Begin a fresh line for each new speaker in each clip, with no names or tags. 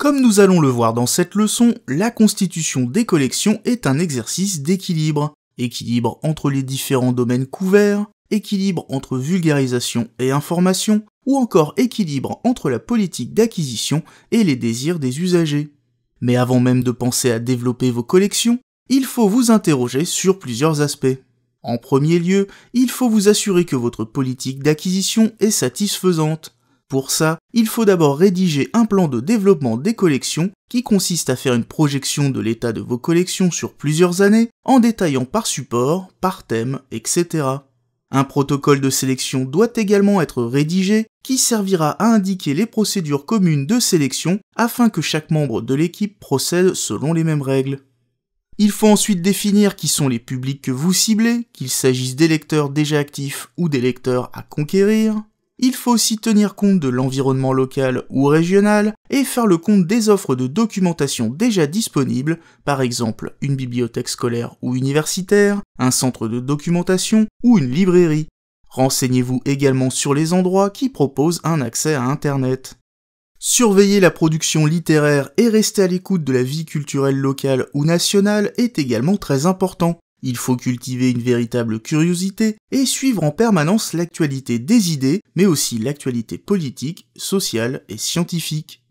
Comme nous allons le voir dans cette leçon, la constitution des collections est un exercice d'équilibre. Équilibre entre les différents domaines couverts, équilibre entre vulgarisation et information, ou encore équilibre entre la politique d'acquisition et les désirs des usagers. Mais avant même de penser à développer vos collections, il faut vous interroger sur plusieurs aspects. En premier lieu, il faut vous assurer que votre politique d'acquisition est satisfaisante. Pour ça, il faut d'abord rédiger un plan de développement des collections qui consiste à faire une projection de l'état de vos collections sur plusieurs années en détaillant par support, par thème, etc. Un protocole de sélection doit également être rédigé qui servira à indiquer les procédures communes de sélection afin que chaque membre de l'équipe procède selon les mêmes règles. Il faut ensuite définir qui sont les publics que vous ciblez, qu'il s'agisse des lecteurs déjà actifs ou des lecteurs à conquérir. Il faut aussi tenir compte de l'environnement local ou régional et faire le compte des offres de documentation déjà disponibles, par exemple une bibliothèque scolaire ou universitaire, un centre de documentation ou une librairie. Renseignez-vous également sur les endroits qui proposent un accès à Internet. Surveiller la production littéraire et rester à l'écoute de la vie culturelle locale ou nationale est également très important. Il faut cultiver une véritable curiosité et suivre en permanence l'actualité des idées, mais aussi l'actualité politique, sociale et scientifique.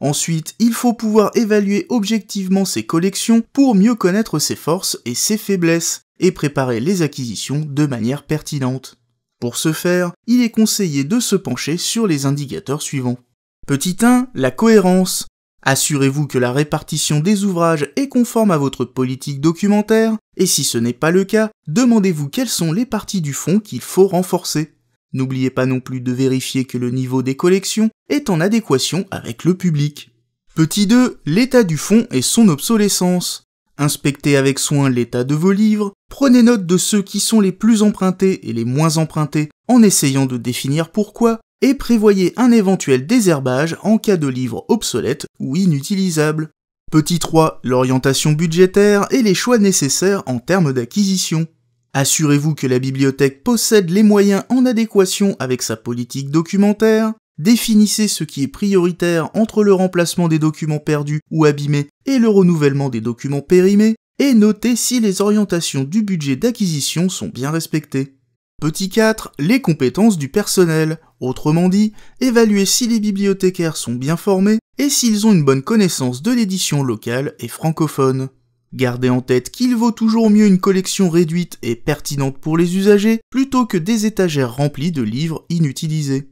Ensuite, il faut pouvoir évaluer objectivement ses collections pour mieux connaître ses forces et ses faiblesses, et préparer les acquisitions de manière pertinente. Pour ce faire, il est conseillé de se pencher sur les indicateurs suivants. Petit 1, la cohérence. Assurez-vous que la répartition des ouvrages est conforme à votre politique documentaire, et si ce n'est pas le cas, demandez-vous quelles sont les parties du fonds qu'il faut renforcer. N'oubliez pas non plus de vérifier que le niveau des collections est en adéquation avec le public. Petit 2. L'état du fonds et son obsolescence. Inspectez avec soin l'état de vos livres, prenez note de ceux qui sont les plus empruntés et les moins empruntés en essayant de définir pourquoi, et prévoyez un éventuel désherbage en cas de livres obsolètes ou inutilisables. Petit 3, l'orientation budgétaire et les choix nécessaires en termes d'acquisition. Assurez-vous que la bibliothèque possède les moyens en adéquation avec sa politique documentaire, définissez ce qui est prioritaire entre le remplacement des documents perdus ou abîmés et le renouvellement des documents périmés, et notez si les orientations du budget d'acquisition sont bien respectées. Petit 4, les compétences du personnel. Autrement dit, évaluer si les bibliothécaires sont bien formés et s'ils ont une bonne connaissance de l'édition locale et francophone. Gardez en tête qu'il vaut toujours mieux une collection réduite et pertinente pour les usagers plutôt que des étagères remplies de livres inutilisés.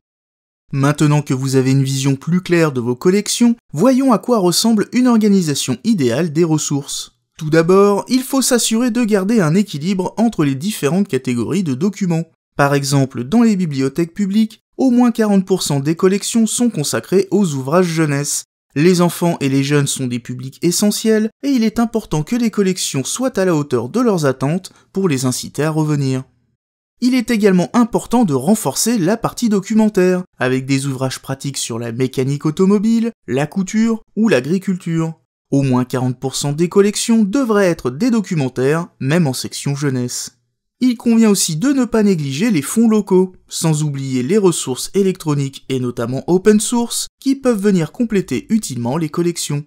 Maintenant que vous avez une vision plus claire de vos collections, voyons à quoi ressemble une organisation idéale des ressources. Tout d'abord, il faut s'assurer de garder un équilibre entre les différentes catégories de documents. Par exemple, dans les bibliothèques publiques, au moins 40% des collections sont consacrées aux ouvrages jeunesse. Les enfants et les jeunes sont des publics essentiels et il est important que les collections soient à la hauteur de leurs attentes pour les inciter à revenir. Il est également important de renforcer la partie documentaire, avec des ouvrages pratiques sur la mécanique automobile, la couture ou l'agriculture. Au moins 40% des collections devraient être des documentaires, même en section jeunesse. Il convient aussi de ne pas négliger les fonds locaux, sans oublier les ressources électroniques et notamment open source, qui peuvent venir compléter utilement les collections.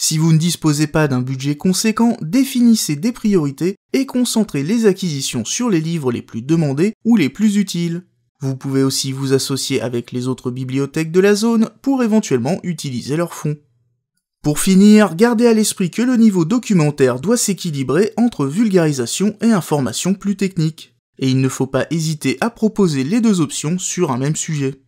Si vous ne disposez pas d'un budget conséquent, définissez des priorités et concentrez les acquisitions sur les livres les plus demandés ou les plus utiles. Vous pouvez aussi vous associer avec les autres bibliothèques de la zone pour éventuellement utiliser leurs fonds. Pour finir, gardez à l'esprit que le niveau documentaire doit s'équilibrer entre vulgarisation et information plus technique, et il ne faut pas hésiter à proposer les deux options sur un même sujet.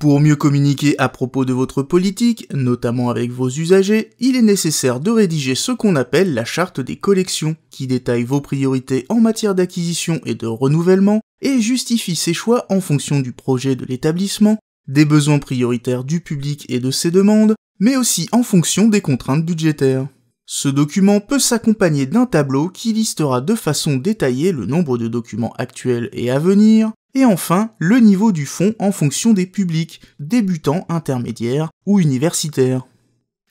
Pour mieux communiquer à propos de votre politique, notamment avec vos usagers, il est nécessaire de rédiger ce qu'on appelle la charte des collections, qui détaille vos priorités en matière d'acquisition et de renouvellement, et justifie ses choix en fonction du projet de l'établissement, des besoins prioritaires du public et de ses demandes, mais aussi en fonction des contraintes budgétaires. Ce document peut s'accompagner d'un tableau qui listera de façon détaillée le nombre de documents actuels et à venir, et enfin le niveau du fonds en fonction des publics, débutants, intermédiaires ou universitaires.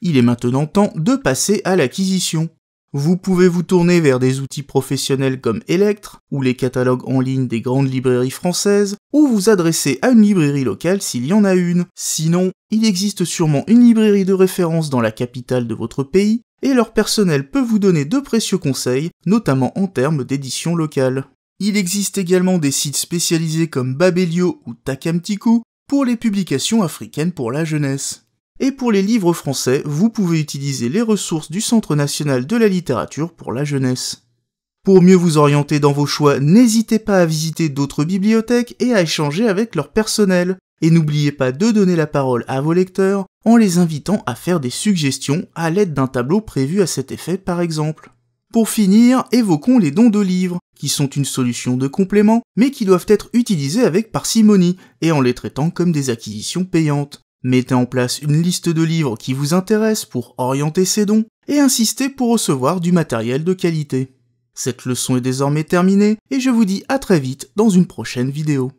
Il est maintenant temps de passer à l'acquisition. Vous pouvez vous tourner vers des outils professionnels comme Electre ou les catalogues en ligne des grandes librairies françaises, ou vous adresser à une librairie locale s'il y en a une. Sinon, il existe sûrement une librairie de référence dans la capitale de votre pays, et leur personnel peut vous donner de précieux conseils, notamment en termes d'édition locale. Il existe également des sites spécialisés comme Babelio ou Takamtiku pour les publications africaines pour la jeunesse. Et pour les livres français, vous pouvez utiliser les ressources du Centre national de la littérature pour la jeunesse. Pour mieux vous orienter dans vos choix, n'hésitez pas à visiter d'autres bibliothèques et à échanger avec leur personnel. Et n'oubliez pas de donner la parole à vos lecteurs en les invitant à faire des suggestions à l'aide d'un tableau prévu à cet effet par exemple. Pour finir, évoquons les dons de livres, qui sont une solution de complément, mais qui doivent être utilisés avec parcimonie et en les traitant comme des acquisitions payantes. Mettez en place une liste de livres qui vous intéressent pour orienter ces dons et insistez pour recevoir du matériel de qualité. Cette leçon est désormais terminée et je vous dis à très vite dans une prochaine vidéo.